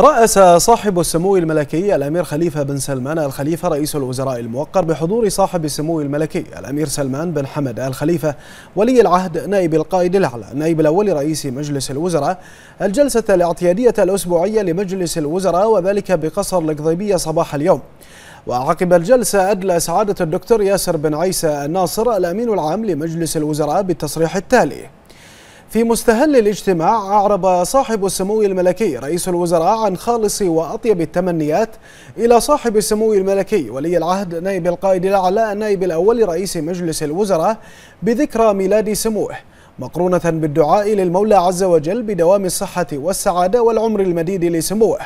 رأس صاحب السمو الملكي الأمير خليفة بن سلمان الخليفة رئيس الوزراء الموقر بحضور صاحب السمو الملكي الأمير سلمان بن حمد الخليفة ولي العهد نائب القائد الأعلى نائب الأول رئيس مجلس الوزراء الجلسة الاعتيادية الأسبوعية لمجلس الوزراء وذلك بقصر القضيبية صباح اليوم وعقب الجلسة أدلى سعادة الدكتور ياسر بن عيسى الناصر الأمين العام لمجلس الوزراء بالتصريح التالي في مستهل الاجتماع أعرب صاحب السمو الملكي رئيس الوزراء عن خالص وأطيب التمنيات إلى صاحب السمو الملكي ولي العهد نائب القائد الأعلى النائب الأول رئيس مجلس الوزراء بذكرى ميلاد سموه مقرونة بالدعاء للمولى عز وجل بدوام الصحة والسعادة والعمر المديد لسموه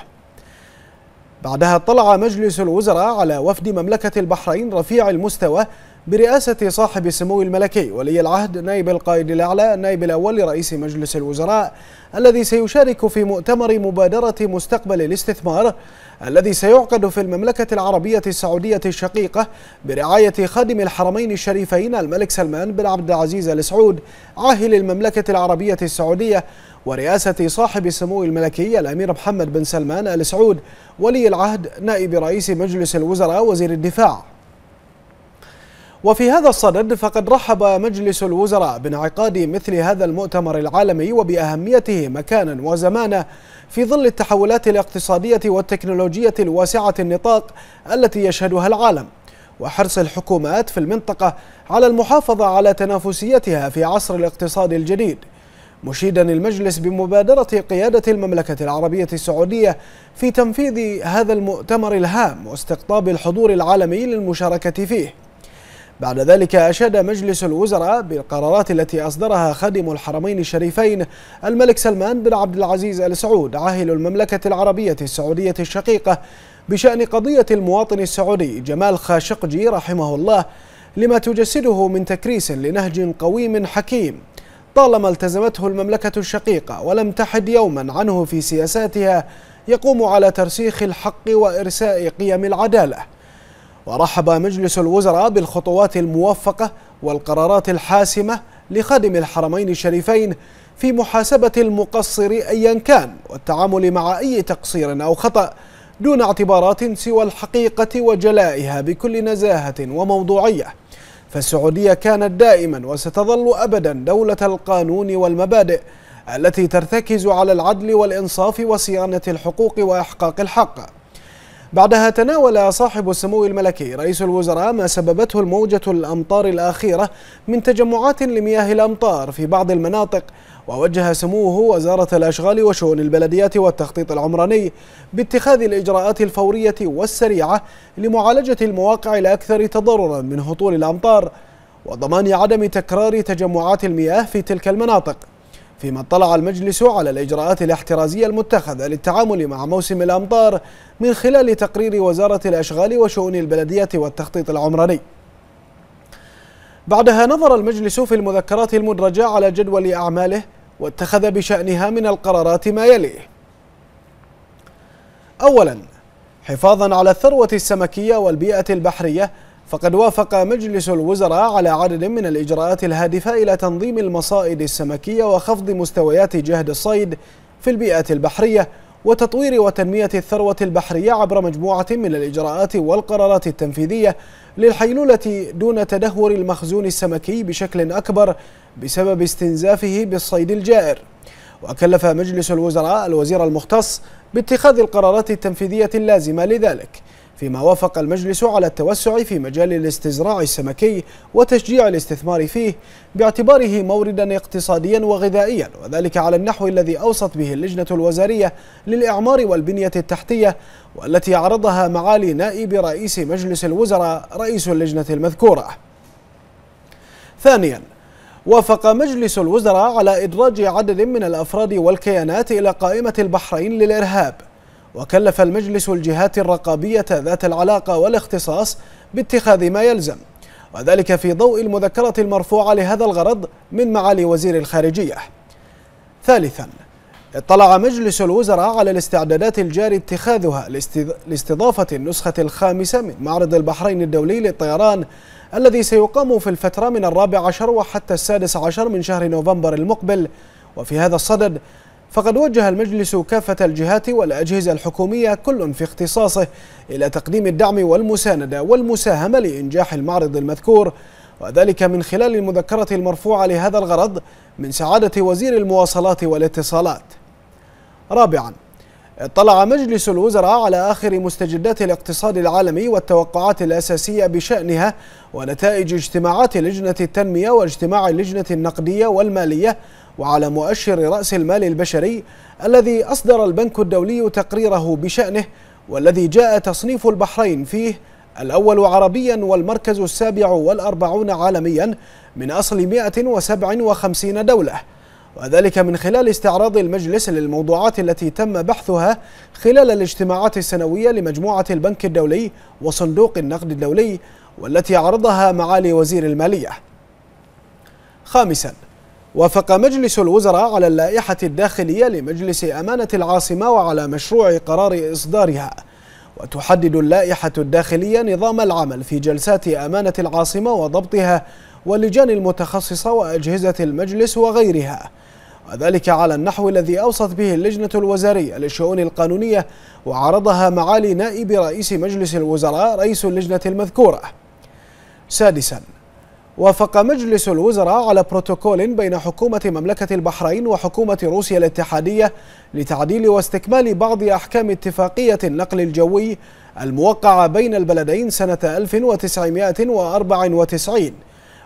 بعدها اطلع مجلس الوزراء على وفد مملكة البحرين رفيع المستوى برئاسة صاحب سمو الملكي ولي العهد نائب القائد الأعلى النائب الأول لرئيس مجلس الوزراء الذي سيشارك في مؤتمر مبادرة مستقبل الاستثمار الذي سيعقد في المملكة العربية السعودية الشقيقة برعاية خادم الحرمين الشريفين الملك سلمان بن عبد العزيز آل سعود عاهل المملكة العربية السعودية ورئاسة صاحب السمو الملكي الأمير محمد بن سلمان آل سعود ولي العهد نائب رئيس مجلس الوزراء وزير الدفاع وفي هذا الصدد فقد رحب مجلس الوزراء بانعقاد مثل هذا المؤتمر العالمي وبأهميته مكانا وزمانا في ظل التحولات الاقتصادية والتكنولوجية الواسعة النطاق التي يشهدها العالم وحرص الحكومات في المنطقة على المحافظة على تنافسيتها في عصر الاقتصاد الجديد مشيدا المجلس بمبادرة قيادة المملكة العربية السعودية في تنفيذ هذا المؤتمر الهام واستقطاب الحضور العالمي للمشاركة فيه بعد ذلك أشاد مجلس الوزراء بالقرارات التي أصدرها خادم الحرمين الشريفين الملك سلمان بن عبد العزيز آل سعود عاهل المملكة العربية السعودية الشقيقة بشأن قضية المواطن السعودي جمال خاشقجي رحمه الله لما تجسده من تكريس لنهج قويم حكيم طالما التزمته المملكة الشقيقة ولم تحد يوما عنه في سياساتها يقوم على ترسيخ الحق وإرساء قيم العدالة ورحب مجلس الوزراء بالخطوات الموفقة والقرارات الحاسمة لخادم الحرمين الشريفين في محاسبة المقصر أيا كان والتعامل مع أي تقصير أو خطأ دون اعتبارات سوى الحقيقة وجلائها بكل نزاهة وموضوعية فالسعودية كانت دائما وستظل أبدا دولة القانون والمبادئ التي ترتكز على العدل والإنصاف وصيانة الحقوق وإحقاق الحق بعدها تناول صاحب السمو الملكي رئيس الوزراء ما سببته الموجة الأمطار الأخيرة من تجمعات لمياه الأمطار في بعض المناطق ووجه سموه وزارة الأشغال وشؤون البلديات والتخطيط العمراني باتخاذ الإجراءات الفورية والسريعة لمعالجة المواقع الأكثر تضررا من هطول الأمطار وضمان عدم تكرار تجمعات المياه في تلك المناطق فيما اطلع المجلس على الإجراءات الاحترازية المتخذة للتعامل مع موسم الأمطار من خلال تقرير وزارة الأشغال وشؤون البلدية والتخطيط العمراني بعدها نظر المجلس في المذكرات المدرجة على جدول أعماله واتخذ بشأنها من القرارات ما يليه أولا حفاظا على الثروة السمكية والبيئة البحرية فقد وافق مجلس الوزراء على عدد من الإجراءات الهادفة إلى تنظيم المصائد السمكية وخفض مستويات جهد الصيد في البيئات البحرية وتطوير وتنمية الثروة البحرية عبر مجموعة من الإجراءات والقرارات التنفيذية للحيلولة دون تدهور المخزون السمكي بشكل أكبر بسبب استنزافه بالصيد الجائر وكلف مجلس الوزراء الوزير المختص باتخاذ القرارات التنفيذية اللازمة لذلك فيما وافق المجلس على التوسع في مجال الاستزراع السمكي وتشجيع الاستثمار فيه باعتباره موردا اقتصاديا وغذائيا وذلك على النحو الذي أوصت به اللجنة الوزارية للإعمار والبنية التحتية والتي عرضها معالي نائب رئيس مجلس الوزراء رئيس اللجنة المذكورة ثانياً وافق مجلس الوزراء على إدراج عدد من الأفراد والكيانات إلى قائمة البحرين للإرهاب وكلف المجلس الجهات الرقابية ذات العلاقة والاختصاص باتخاذ ما يلزم وذلك في ضوء المذكرة المرفوعة لهذا الغرض من معالي وزير الخارجية ثالثا اطلع مجلس الوزراء على الاستعدادات الجاري اتخاذها لاستضافة النسخة الخامسة من معرض البحرين الدولي للطيران الذي سيقام في الفترة من الرابع عشر وحتى السادس عشر من شهر نوفمبر المقبل وفي هذا الصدد فقد وجه المجلس كافة الجهات والأجهزة الحكومية كل في اختصاصه إلى تقديم الدعم والمساندة والمساهمة لإنجاح المعرض المذكور وذلك من خلال المذكرة المرفوعة لهذا الغرض من سعادة وزير المواصلات والاتصالات رابعا اطلع مجلس الوزراء على آخر مستجدات الاقتصاد العالمي والتوقعات الأساسية بشأنها ونتائج اجتماعات لجنة التنمية واجتماع اللجنة النقدية والمالية وعلى مؤشر رأس المال البشري الذي أصدر البنك الدولي تقريره بشأنه والذي جاء تصنيف البحرين فيه الأول عربيا والمركز السابع والأربعون عالميا من أصل 157 دولة وذلك من خلال استعراض المجلس للموضوعات التي تم بحثها خلال الاجتماعات السنوية لمجموعة البنك الدولي وصندوق النقد الدولي والتي عرضها معالي وزير المالية خامساً وافق مجلس الوزراء على اللائحة الداخلية لمجلس أمانة العاصمة وعلى مشروع قرار إصدارها وتحدد اللائحة الداخلية نظام العمل في جلسات أمانة العاصمة وضبطها واللجان المتخصصة وأجهزة المجلس وغيرها وذلك على النحو الذي أوصت به اللجنة الوزارية للشؤون القانونية وعرضها معالي نائب رئيس مجلس الوزراء رئيس اللجنة المذكورة سادساً وافق مجلس الوزراء على بروتوكول بين حكومة مملكة البحرين وحكومة روسيا الاتحادية لتعديل واستكمال بعض أحكام اتفاقية النقل الجوي الموقعة بين البلدين سنة 1994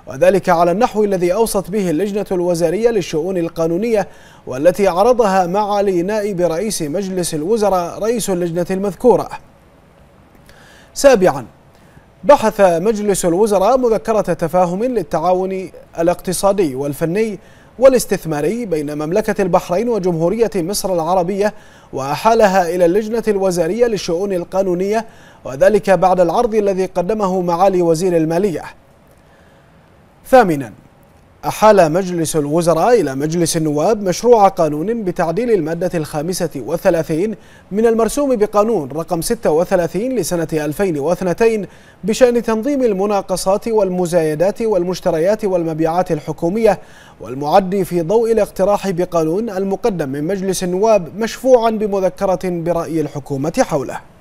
وذلك على النحو الذي أوصت به اللجنة الوزارية للشؤون القانونية والتي عرضها معالي نائب رئيس مجلس الوزراء رئيس اللجنة المذكورة سابعاً بحث مجلس الوزراء مذكرة تفاهم للتعاون الاقتصادي والفني والاستثماري بين مملكة البحرين وجمهورية مصر العربية وأحالها إلى اللجنة الوزارية للشؤون القانونية وذلك بعد العرض الذي قدمه معالي وزير المالية ثامناً أحال مجلس الوزراء إلى مجلس النواب مشروع قانون بتعديل المادة الخامسة والثلاثين من المرسوم بقانون رقم 36 لسنة 2002 بشأن تنظيم المناقصات والمزايدات والمشتريات والمبيعات الحكومية والمعد في ضوء الاقتراح بقانون المقدم من مجلس النواب مشفوعا بمذكرة برأي الحكومة حوله